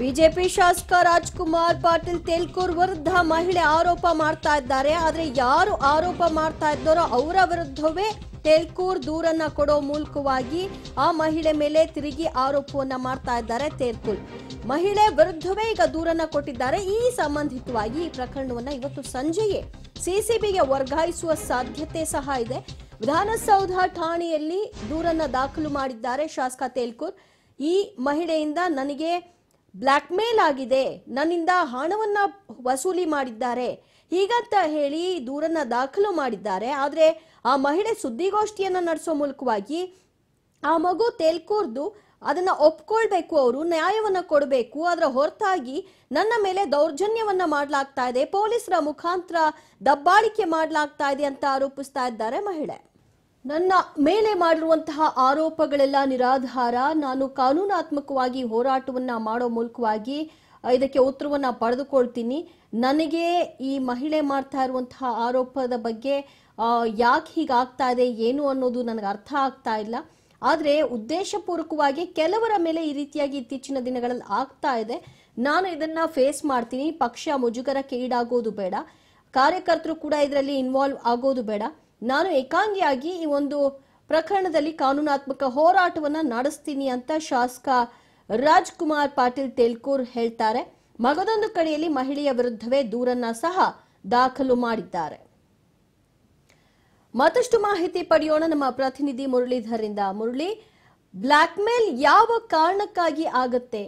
BJP ಶಾಸಕ ರಾಜ್ಕುಮಾರ್ ಪಾಟೀಲ್ ತೇಲ್ಕೂರ್ ವಿರುದ್ಧ ಮಹಿಳೆ ಆರೋಪ ಮಾಡ್ತಾ ಇದ್ದಾರೆ ಆದರೆ ಯಾರು ಆರೋಪ ಮಾಡ್ತಾ ಇದ್ದಾರೋ ಅವರ ವಿರುದ್ಧವೇ ತೇಲ್ಕೂರ್ ದೂರನ್ನ ಕೊಡೋ ಮೂಲಕವಾಗಿ ಆ ಮಹಿಳೆ ಮೇಲೆ ತಿರುಗಿ ಆರೋಪವನ್ನ ಮಾಡ್ತಾ ಇದ್ದಾರೆ ತೇಲ್ಕೂರ್ ಮಹಿಳೆ ವಿರುದ್ಧವೇ ಈಗ ದೂರನ್ನ ಕೊಟ್ಟಿದ್ದಾರೆ ಈ ಸಂಬಂಧಿತವಾಗಿ ಈ ಪ್ರಕರಣವನ್ನ ಇವತ್ತು ಸಂಜೆಯೇ ಸಿಸಿಬಿಗೆ ವರ್ಗಾಯಿಸುವ ಸಾಧ್ಯತೆ ಸಹ ಇದೆ ವಿಧಾನಸೌಧ ಠಾಣೆಯಲ್ಲಿ ದೂರನ್ನ ದಾಖಲು ಮಾಡಿದ್ದಾರೆ ಶಾಸಕ ತೇಲ್ಕೂರ್ ಈ ಮಹಿಳೆಯಿಂದ ನನಗೆ ಬ್ಲ್ಯಾಕ್ ಮೇಲ್ ಆಗಿದೆ ನನ್ನಿಂದ ಹಣವನ್ನ ವಸೂಲಿ ಮಾಡಿದ್ದಾರೆ ಹೀಗಂತ ಹೇಳಿ ದೂರನ್ನ ದಾಖಲು ಮಾಡಿದ್ದಾರೆ ಆದರೆ ಆ ಮಹಿಳೆ ಸುದ್ದಿಗೋಷ್ಠಿಯನ್ನು ನಡೆಸೋ ಮೂಲಕವಾಗಿ ಆ ಮಗು ತೇಲ್ಕೂರ್ದು ಅದನ್ನ ಒಪ್ಕೊಳ್ಬೇಕು ಅವರು ನ್ಯಾಯವನ್ನು ಕೊಡಬೇಕು ಅದರ ಹೊರತಾಗಿ ನನ್ನ ಮೇಲೆ ದೌರ್ಜನ್ಯವನ್ನ ಮಾಡಲಾಗ್ತಾ ಇದೆ ಪೊಲೀಸರ ಮುಖಾಂತರ ದಬ್ಬಾಳಿಕೆ ಮಾಡಲಾಗ್ತಾ ಇದೆ ಅಂತ ಆರೋಪಿಸ್ತಾ ಇದ್ದಾರೆ ಮಹಿಳೆ ನನ್ನ ಮೇಲೆ ಮಾಡಿರುವಂತಹ ಆರೋಪಗಳೆಲ್ಲ ನಿರಾಧಾರ ನಾನು ಕಾನೂನಾತ್ಮಕವಾಗಿ ಹೋರಾಟವನ್ನ ಮಾಡೋ ಮೂಲಕವಾಗಿ ಇದಕ್ಕೆ ಉತ್ತರವನ್ನ ಪಡೆದುಕೊಳ್ತೀನಿ ನನಗೆ ಈ ಮಹಿಳೆ ಮಾಡ್ತಾ ಇರುವಂತಹ ಆರೋಪದ ಬಗ್ಗೆ ಯಾಕೆ ಹೀಗಾಗ್ತಾ ಇದೆ ಏನು ಅನ್ನೋದು ನನಗೆ ಅರ್ಥ ಆಗ್ತಾ ಇಲ್ಲ ಆದರೆ ಉದ್ದೇಶಪೂರ್ವಕವಾಗಿ ಕೆಲವರ ಮೇಲೆ ಈ ರೀತಿಯಾಗಿ ಇತ್ತೀಚಿನ ದಿನಗಳಲ್ಲಿ ಆಗ್ತಾ ಇದೆ ನಾನು ಇದನ್ನ ಫೇಸ್ ಮಾಡ್ತೀನಿ ಪಕ್ಷ ಮುಜುಗರಕ್ಕೆ ಈಡಾಗೋದು ಬೇಡ ಕಾರ್ಯಕರ್ತರು ಕೂಡ ಇದರಲ್ಲಿ ಇನ್ವಾಲ್ವ್ ಆಗೋದು ಬೇಡ ನಾನು ಏಕಾಂಗಿಯಾಗಿ ಈ ಒಂದು ಪ್ರಕರಣದಲ್ಲಿ ಕಾನೂನಾತ್ಮಕ ಹೋರಾಟವನ್ನು ನಡೆಸ್ತೀನಿ ಅಂತ ಶಾಸಕ ರಾಜ್ಕುಮಾರ್ ಪಾಟೀಲ್ ತೇಲ್ಕೂರ್ ಹೇಳ್ತಾರೆ ಮಗದೊಂದು ಕಡೆಯಲ್ಲಿ ಮಹಿಳೆಯ ವಿರುದ್ಧವೇ ದೂರನ್ನ ಸಹ ದಾಖಲು ಮಾಡಿದ್ದಾರೆ ಮತ್ತಷ್ಟು ಮಾಹಿತಿ ಪಡೆಯೋಣ ನಮ್ಮ ಪ್ರತಿನಿಧಿ ಮುರಳೀಧರಿಂದ ಮುರಳಿ ಬ್ಲಾಕ್ ಮೇಲ್ ಯಾವ ಕಾರಣಕ್ಕಾಗಿ ಆಗುತ್ತೆ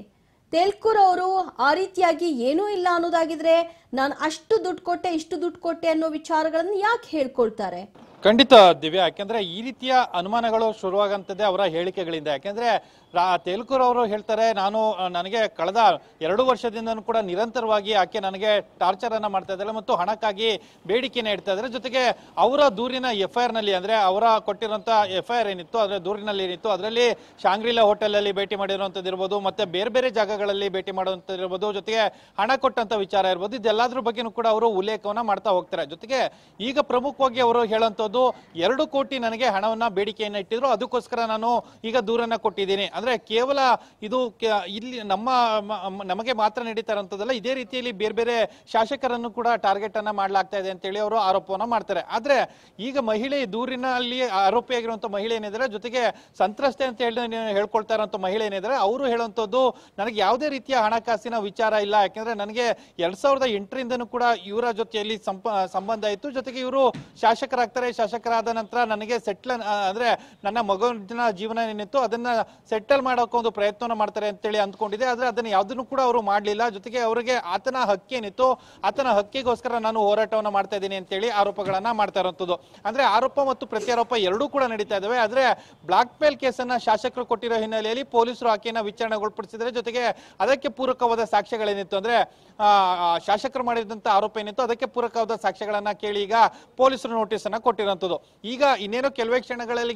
ತೇಲ್ಕೂರ್ ಅವರು ಆ ರೀತಿಯಾಗಿ ಏನೂ ಇಲ್ಲ ಅನ್ನೋದಾಗಿದ್ರೆ ನಾನು ಅಷ್ಟು ದುಡ್ಡು ಕೊಟ್ಟೆ ಇಷ್ಟು ದುಡ್ಡು ಕೊಟ್ಟೆ ಅನ್ನೋ ವಿಚಾರಗಳನ್ನು ಯಾಕೆ ಹೇಳ್ಕೊಳ್ತಾರೆ ಖಂಡಿತ ದಿವ್ಯಾ ಯಾಕೆಂದ್ರೆ ಈ ರೀತಿಯ ಅನುಮಾನಗಳು ಶುರುವಾಗಂತದ್ದೇ ಅವರ ಹೇಳಿಕೆಗಳಿಂದ ಯಾಕೆಂದ್ರೆ ಅವರು ಹೇಳ್ತಾರೆ ನಾನು ನನಗೆ ಕಳೆದ ಎರಡು ವರ್ಷದಿಂದ ಕೂಡ ನಿರಂತರವಾಗಿ ಆಕೆ ನನಗೆ ಟಾರ್ಚರನ್ನು ಮಾಡ್ತಾ ಇದ್ದಾರೆ ಮತ್ತು ಹಣಕ್ಕಾಗಿ ಬೇಡಿಕೆನ ಇಡ್ತಾ ಇದ್ದಾರೆ ಜೊತೆಗೆ ಅವರ ದೂರಿನ ಎಫ್ ಐ ಆರ್ನಲ್ಲಿ ಅಂದರೆ ಅವರ ಕೊಟ್ಟಿರೋಂಥ ಎಫ್ ಐ ಆರ್ ಏನಿತ್ತು ಅದರ ದೂರಿನಲ್ಲಿ ಏನಿತ್ತು ಅದರಲ್ಲಿ ಶಾಂಗ್ರಿಲಾ ಹೋಟೆಲಲ್ಲಿ ಭೇಟಿ ಮಾಡಿರುವಂಥದ್ದು ಇರ್ಬೋದು ಮತ್ತು ಬೇರೆ ಬೇರೆ ಜಾಗಗಳಲ್ಲಿ ಭೇಟಿ ಮಾಡುವಂತದ್ದು ಇರ್ಬೋದು ಜೊತೆಗೆ ಹಣ ಕೊಟ್ಟಂಥ ವಿಚಾರ ಇರ್ಬೋದು ಇದೆಲ್ಲದ್ರ ಬಗ್ಗೆನೂ ಕೂಡ ಅವರು ಉಲ್ಲೇಖವನ್ನು ಮಾಡ್ತಾ ಹೋಗ್ತಾರೆ ಜೊತೆಗೆ ಈಗ ಪ್ರಮುಖವಾಗಿ ಅವರು ಹೇಳುವಂಥದ್ದು ಎರಡು ಕೋಟಿ ನನಗೆ ಹಣವನ್ನು ಬೇಡಿಕೆಯನ್ನು ಇಟ್ಟಿದ್ರು ಅದಕ್ಕೋಸ್ಕರ ನಾನು ಈಗ ದೂರನ್ನು ಕೊಟ್ಟಿದ್ದೀನಿ ಅಂದ್ರೆ ಕೇವಲ ಇದು ಇಲ್ಲಿ ನಮ್ಮ ನಮಗೆ ಮಾತ್ರ ನಡೀತಾ ಇರುವಂತದ್ದಲ್ಲ ಇದೇ ರೀತಿಯಲ್ಲಿ ಬೇರೆ ಬೇರೆ ಶಾಸಕರನ್ನು ಕೂಡ ಟಾರ್ಗೆಟ್ ಅನ್ನ ಮಾಡ್ಲಾಗ್ತಾ ಇದೆ ಅಂತೇಳಿ ಅವರು ಆರೋಪವನ್ನ ಮಾಡ್ತಾರೆ ಆದ್ರೆ ಈಗ ಮಹಿಳೆ ದೂರಿನಲ್ಲಿ ಆರೋಪಿಯಾಗಿರುವಂಥ ಮಹಿಳೆ ಏನಿದ್ದಾರೆ ಜೊತೆಗೆ ಸಂತ್ರಸ್ತೆ ಅಂತ ಹೇಳಿ ಹೇಳ್ಕೊಳ್ತಾ ಇರುವಂತಹ ಮಹಿಳೆ ಏನಿದ್ದಾರೆ ಅವರು ಹೇಳುವಂತದ್ದು ನನಗೆ ಯಾವುದೇ ರೀತಿಯ ಹಣಕಾಸಿನ ವಿಚಾರ ಇಲ್ಲ ಯಾಕಂದ್ರೆ ನನಗೆ ಎರಡ್ ಸಾವಿರದ ಎಂಟರಿಂದನೂ ಕೂಡ ಇವರ ಜೊತೆಯಲ್ಲಿ ಸಂಬಂಧ ಇತ್ತು ಜೊತೆಗೆ ಇವರು ಶಾಸಕರಾಗ್ತಾರೆ ಶಾಸಕರಾದ ನಂತರ ನನಗೆ ಸೆಟ್ಲ್ ಅಂದ್ರೆ ನನ್ನ ಮಗನ ಜೀವನ ಏನಿತ್ತು ಅದನ್ನ ಸೆಟ್ ಸೆಟಲ್ ಒಂದು ಪ್ರಯತ್ನ ಮಾಡ್ತಾರೆ ಅಂತೇಳಿ ಅಂದ್ಕೊಂಡಿದೆ ಆದ್ರೆ ಅದನ್ನು ಯಾವ್ದನ್ನು ಕೂಡ ಅವರು ಮಾಡಲಿಲ್ಲ ಜೊತೆಗೆ ಅವರಿಗೆ ಆತನ ಹಕ್ಕೇನಿತ್ತು ಆತನ ಹಕ್ಕಿಗೋಸ್ಕರ ನಾನು ಹೋರಾಟವನ್ನು ಮಾಡ್ತಾ ಇದ್ದೀನಿ ಅಂತೇಳಿ ಆರೋಪಗಳನ್ನ ಮಾಡ್ತಾ ಇರೋಂಥದ್ದು ಅಂದ್ರೆ ಆರೋಪ ಮತ್ತು ಪ್ರತ್ಯಾರೋಪ ಎರಡೂ ಕೂಡ ನಡೀತಾ ಇದಾವೆ ಆದರೆ ಬ್ಲಾಕ್ ಮೇಲ್ ಕೇಸನ್ನು ಶಾಸಕರು ಕೊಟ್ಟಿರೋ ಹಿನ್ನೆಲೆಯಲ್ಲಿ ಪೊಲೀಸರು ಆಕೆಯನ್ನು ವಿಚಾರಣೆಗೊಳಪಡಿಸಿದ್ರೆ ಜೊತೆಗೆ ಅದಕ್ಕೆ ಪೂರಕವಾದ ಸಾಕ್ಷ್ಯಗಳೇನಿತ್ತು ಅಂದ್ರೆ ಶಾಸಕರು ಮಾಡಿದಂತ ಆರೋಪ ಏನಿತ್ತು ಅದಕ್ಕೆ ಪೂರಕವಾದ ಸಾಕ್ಷ್ಯಗಳನ್ನ ಕೇಳಿ ಈಗ ಪೊಲೀಸರು ನೋಟಿಸ್ ಅನ್ನ ಕೊಟ್ಟಿರುವಂತದ್ದು ಈಗ ಇನ್ನೇನೋ ಕೆಲವೇ ಕ್ಷಣಗಳಲ್ಲಿ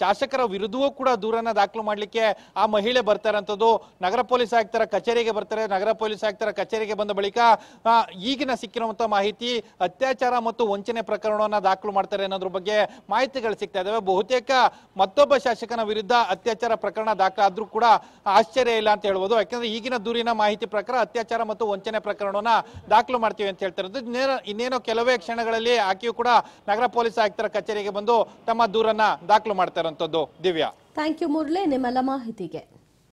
ಶಾಸಕರ ವಿರುದ್ಧವೂ ಕೂಡ ದೂರನ್ನ ದಾಖಲು ಮಾಡಿ ಮಾಡಲಿಕ್ಕೆ ಆ ಮಹಿಳೆ ಬರ್ತಾರಂಥದ್ದು ನಗರ ಪೊಲೀಸ್ ಆಯುಕ್ತರ ಕಚೇರಿಗೆ ಬರ್ತಾರೆ ನಗರ ಪೊಲೀಸ್ ಆಯುಕ್ತರ ಕಚೇರಿಗೆ ಬಂದ ಬಳಿಕ ಈಗಿನ ಸಿಕ್ಕಿರುವಂತಹ ಮಾಹಿತಿ ಅತ್ಯಾಚಾರ ಮತ್ತು ವಂಚನೆ ಪ್ರಕರಣವನ್ನ ದಾಖಲು ಮಾಡ್ತಾರೆ ಅನ್ನೋದ್ರ ಬಗ್ಗೆ ಮಾಹಿತಿಗಳು ಸಿಗ್ತಾ ಇದಾವೆ ಬಹುತೇಕ ಮತ್ತೊಬ್ಬ ಶಾಸಕನ ವಿರುದ್ಧ ಅತ್ಯಾಚಾರ ಪ್ರಕರಣ ದಾಖಲಾದ್ರೂ ಕೂಡ ಆಶ್ಚರ್ಯ ಇಲ್ಲ ಅಂತ ಹೇಳ್ಬೋದು ಯಾಕಂದ್ರೆ ಈಗಿನ ದೂರಿನ ಮಾಹಿತಿ ಪ್ರಕಾರ ಅತ್ಯಾಚಾರ ಮತ್ತು ವಂಚನೆ ಪ್ರಕರಣವನ್ನ ದಾಖಲು ಮಾಡ್ತೀವಿ ಅಂತ ಹೇಳ್ತಾರೆ ಇನ್ನೇನೋ ಕೆಲವೇ ಕ್ಷಣಗಳಲ್ಲಿ ಆಕೆಯೂ ಕೂಡ ನಗರ ಪೊಲೀಸ್ ಆಯುಕ್ತರ ಕಚೇರಿಗೆ ಬಂದು ತಮ್ಮ ದೂರನ್ನ ದಾಖಲು ಮಾಡ್ತಾ ದಿವ್ಯಾ ಥ್ಯಾಂಕ್ ಯು ಮುರಳಿ ನಿಮ್ಮೆಲ್ಲ ಮಾಹಿತಿಗೆ